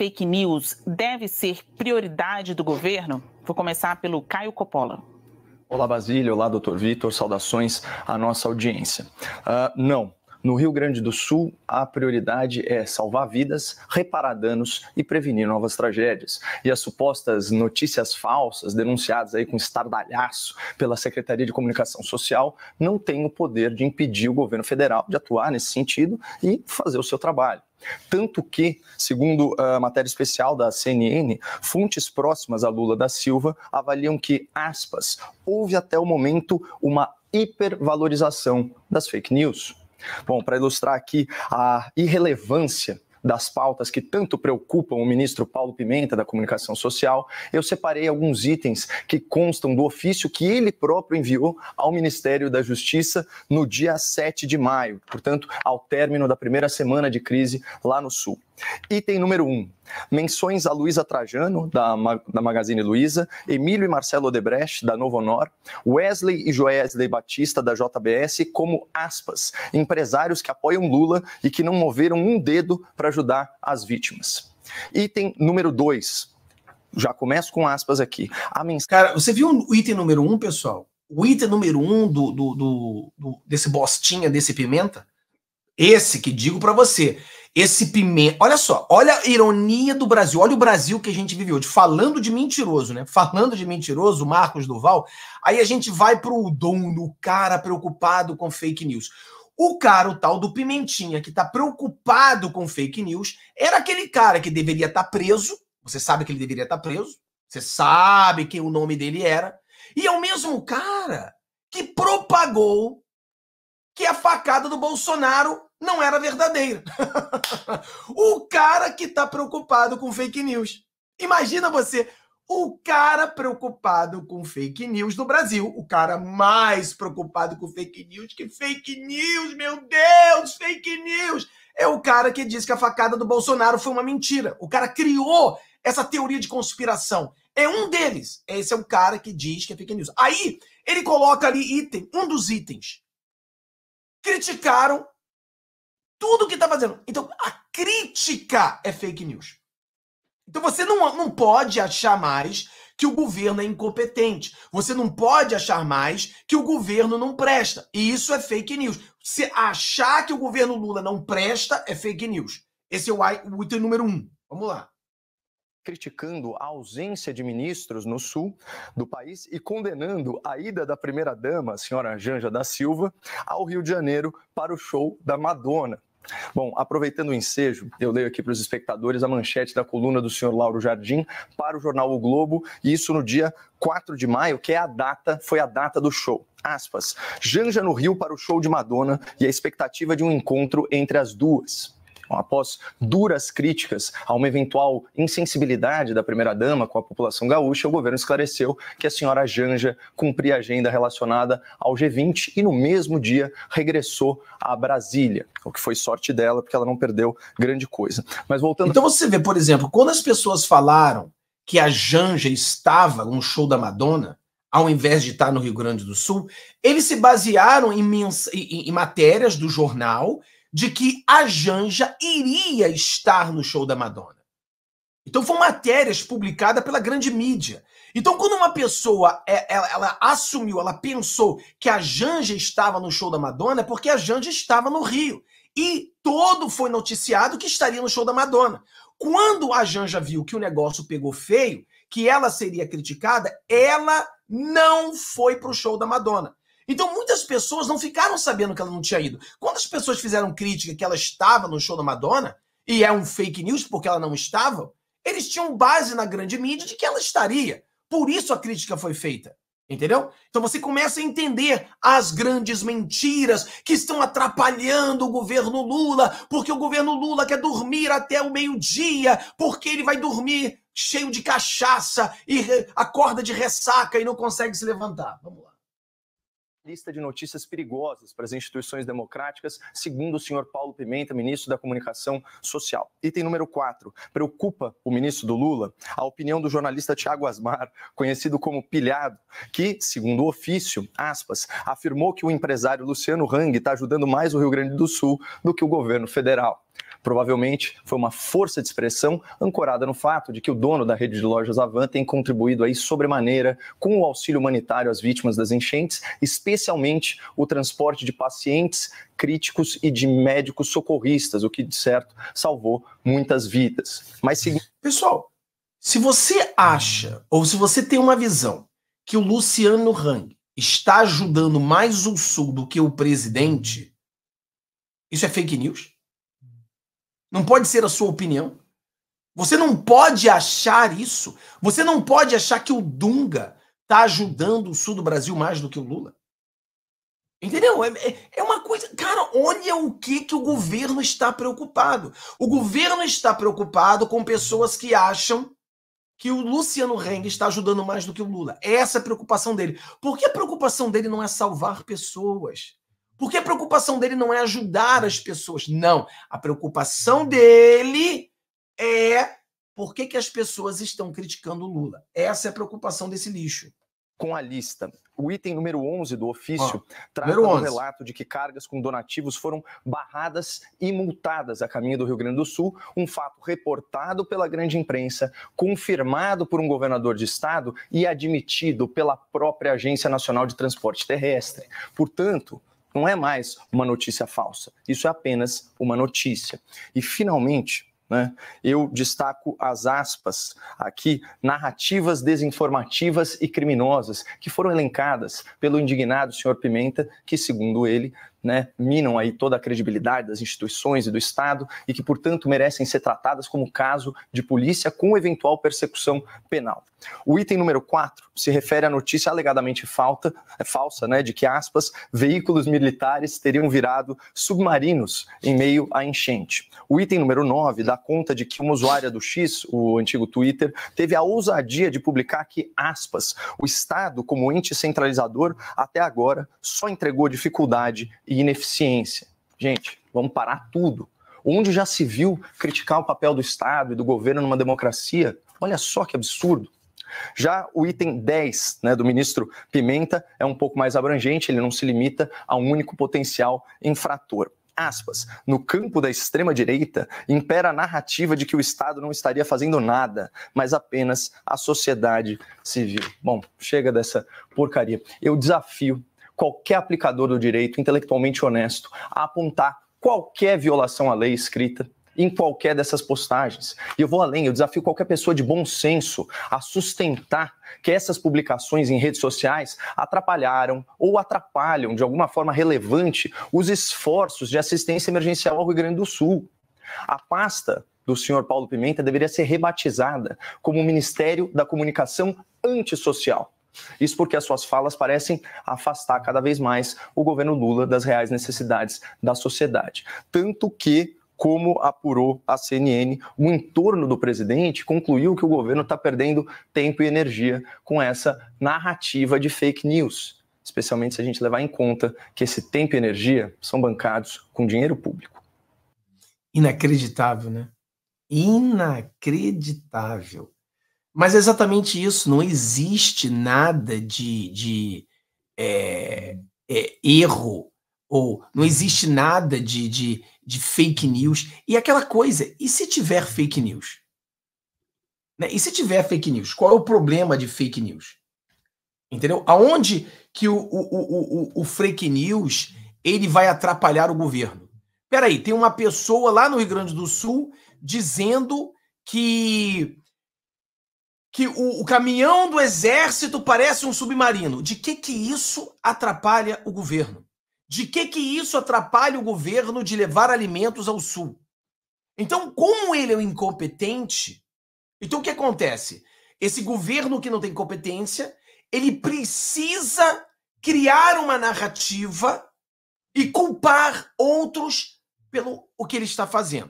fake news deve ser prioridade do governo? Vou começar pelo Caio Coppola. Olá, Basílio. Olá, doutor Vitor. Saudações à nossa audiência. Uh, não. No Rio Grande do Sul, a prioridade é salvar vidas, reparar danos e prevenir novas tragédias. E as supostas notícias falsas denunciadas aí com estardalhaço pela Secretaria de Comunicação Social não têm o poder de impedir o governo federal de atuar nesse sentido e fazer o seu trabalho. Tanto que, segundo a matéria especial da CNN, fontes próximas a Lula da Silva avaliam que, aspas, houve até o momento uma hipervalorização das fake news. Bom, para ilustrar aqui a irrelevância das pautas que tanto preocupam o ministro Paulo Pimenta da Comunicação Social, eu separei alguns itens que constam do ofício que ele próprio enviou ao Ministério da Justiça no dia 7 de maio, portanto, ao término da primeira semana de crise lá no Sul. Item número 1. Um, Menções a Luísa Trajano, da, da Magazine Luiza, Emílio e Marcelo Odebrecht, da Novo Honor, Wesley e Joesley Batista, da JBS, como aspas, empresários que apoiam Lula e que não moveram um dedo para ajudar as vítimas. Item número 2. Já começo com aspas aqui. A Cara, você viu o item número 1, um, pessoal? O item número 1 um do, do, do, do desse bostinha, desse pimenta? Esse que digo para você, esse pimenta. Olha só, olha a ironia do Brasil, olha o Brasil que a gente vive hoje. Falando de mentiroso, né? Falando de mentiroso, Marcos Duval, aí a gente vai pro dono, o cara preocupado com fake news. O cara, o tal do Pimentinha, que tá preocupado com fake news, era aquele cara que deveria estar tá preso. Você sabe que ele deveria estar tá preso, você sabe quem o nome dele era. E é o mesmo cara que propagou que é a facada do Bolsonaro não era verdadeira. o cara que está preocupado com fake news. Imagina você, o cara preocupado com fake news no Brasil, o cara mais preocupado com fake news que fake news, meu Deus, fake news, é o cara que diz que a facada do Bolsonaro foi uma mentira. O cara criou essa teoria de conspiração. É um deles. Esse é o cara que diz que é fake news. Aí ele coloca ali item, um dos itens. Criticaram tudo que está fazendo. Então, a crítica é fake news. Então, você não, não pode achar mais que o governo é incompetente. Você não pode achar mais que o governo não presta. E isso é fake news. Se achar que o governo Lula não presta, é fake news. Esse é o item número um. Vamos lá criticando a ausência de ministros no sul do país e condenando a ida da primeira-dama, senhora Janja da Silva, ao Rio de Janeiro para o show da Madonna. Bom, aproveitando o ensejo, eu leio aqui para os espectadores a manchete da coluna do senhor Lauro Jardim para o jornal O Globo, e isso no dia 4 de maio, que é a data, foi a data do show. Aspas. Janja no Rio para o show de Madonna e a expectativa de um encontro entre as duas após duras críticas a uma eventual insensibilidade da primeira-dama com a população gaúcha, o governo esclareceu que a senhora Janja cumpria a agenda relacionada ao G20 e no mesmo dia regressou a Brasília, o que foi sorte dela, porque ela não perdeu grande coisa. Mas voltando. Então você vê, por exemplo, quando as pessoas falaram que a Janja estava no show da Madonna, ao invés de estar no Rio Grande do Sul, eles se basearam em, em, em matérias do jornal de que a Janja iria estar no show da Madonna. Então foram matérias publicadas pela grande mídia. Então quando uma pessoa é, ela, ela assumiu, ela pensou que a Janja estava no show da Madonna, é porque a Janja estava no Rio. E todo foi noticiado que estaria no show da Madonna. Quando a Janja viu que o negócio pegou feio, que ela seria criticada, ela não foi pro show da Madonna. Então muitas pessoas não ficaram sabendo que ela não tinha ido. Quando as pessoas fizeram crítica que ela estava no show da Madonna, e é um fake news porque ela não estava, eles tinham base na grande mídia de que ela estaria. Por isso a crítica foi feita. Entendeu? Então você começa a entender as grandes mentiras que estão atrapalhando o governo Lula, porque o governo Lula quer dormir até o meio-dia, porque ele vai dormir cheio de cachaça e acorda de ressaca e não consegue se levantar. Vamos lá lista de notícias perigosas para as instituições democráticas, segundo o senhor Paulo Pimenta, ministro da Comunicação Social. Item número 4. Preocupa o ministro do Lula a opinião do jornalista Tiago Asmar, conhecido como Pilhado, que, segundo o ofício, aspas, afirmou que o empresário Luciano Hang está ajudando mais o Rio Grande do Sul do que o governo federal. Provavelmente foi uma força de expressão ancorada no fato de que o dono da rede de lojas Avan tem contribuído aí sobremaneira com o auxílio humanitário às vítimas das enchentes, especialmente o transporte de pacientes críticos e de médicos socorristas, o que de certo salvou muitas vidas. Mas pessoal, se você acha ou se você tem uma visão que o Luciano Hang está ajudando mais o Sul do que o presidente, isso é fake news? Não pode ser a sua opinião. Você não pode achar isso. Você não pode achar que o Dunga está ajudando o sul do Brasil mais do que o Lula. Entendeu? É, é, é, uma coisa. Cara, olha o que, que o governo está preocupado. O governo está preocupado com pessoas que acham que o Luciano Heng está ajudando mais do que o Lula. Essa é a preocupação dele. Por que a preocupação dele não é salvar pessoas. Porque a preocupação dele não é ajudar as pessoas. Não. A preocupação dele é por que, que as pessoas estão criticando Lula. Essa é a preocupação desse lixo com a lista. O item número 11 do ofício ah, trata relato de que cargas com donativos foram barradas e multadas a caminho do Rio Grande do Sul, um fato reportado pela grande imprensa, confirmado por um governador de estado e admitido pela própria Agência Nacional de Transporte Terrestre. Portanto, não é mais uma notícia falsa, isso é apenas uma notícia. E, finalmente, né, eu destaco as aspas aqui, narrativas desinformativas e criminosas, que foram elencadas pelo indignado senhor Pimenta, que, segundo ele, né, minam aí toda a credibilidade das instituições e do Estado e que, portanto, merecem ser tratadas como caso de polícia com eventual persecução penal. O item número 4 se refere à notícia alegadamente falta, é, falsa né, de que, aspas, veículos militares teriam virado submarinos em meio à enchente. O item número 9 dá conta de que uma usuária do X, o antigo Twitter, teve a ousadia de publicar que, aspas, o Estado, como ente centralizador, até agora só entregou dificuldade e ineficiência. Gente, vamos parar tudo. Onde já se viu criticar o papel do Estado e do governo numa democracia? Olha só que absurdo. Já o item 10 né, do ministro Pimenta é um pouco mais abrangente, ele não se limita a um único potencial infrator. Aspas, no campo da extrema-direita, impera a narrativa de que o Estado não estaria fazendo nada, mas apenas a sociedade civil. Bom, chega dessa porcaria. Eu desafio qualquer aplicador do direito intelectualmente honesto a apontar qualquer violação à lei escrita em qualquer dessas postagens. E eu vou além, eu desafio qualquer pessoa de bom senso a sustentar que essas publicações em redes sociais atrapalharam ou atrapalham de alguma forma relevante os esforços de assistência emergencial ao Rio Grande do Sul. A pasta do senhor Paulo Pimenta deveria ser rebatizada como Ministério da Comunicação Antissocial isso porque as suas falas parecem afastar cada vez mais o governo Lula das reais necessidades da sociedade. Tanto que como apurou a CNN, o entorno do presidente concluiu que o governo está perdendo tempo e energia com essa narrativa de fake news, especialmente se a gente levar em conta que esse tempo e energia são bancados com dinheiro público. Inacreditável, né? Inacreditável. Mas é exatamente isso, não existe nada de, de é, é, erro, ou não uhum. existe nada de, de, de, fake news. E aquela coisa, e se tiver fake news? Né? E se tiver fake news? Qual é o problema de fake news? Entendeu? Aonde que o, o, o, o fake news ele vai atrapalhar o governo? Peraí, tem uma pessoa lá no Rio Grande do Sul dizendo que que o, o, caminhão do exército parece um submarino. De que que isso atrapalha o governo? De que que isso atrapalha o governo de levar alimentos ao sul? Então, como ele é um incompetente, então o que acontece? Esse governo que não tem competência, ele precisa criar uma narrativa e culpar outros pelo o que ele está fazendo.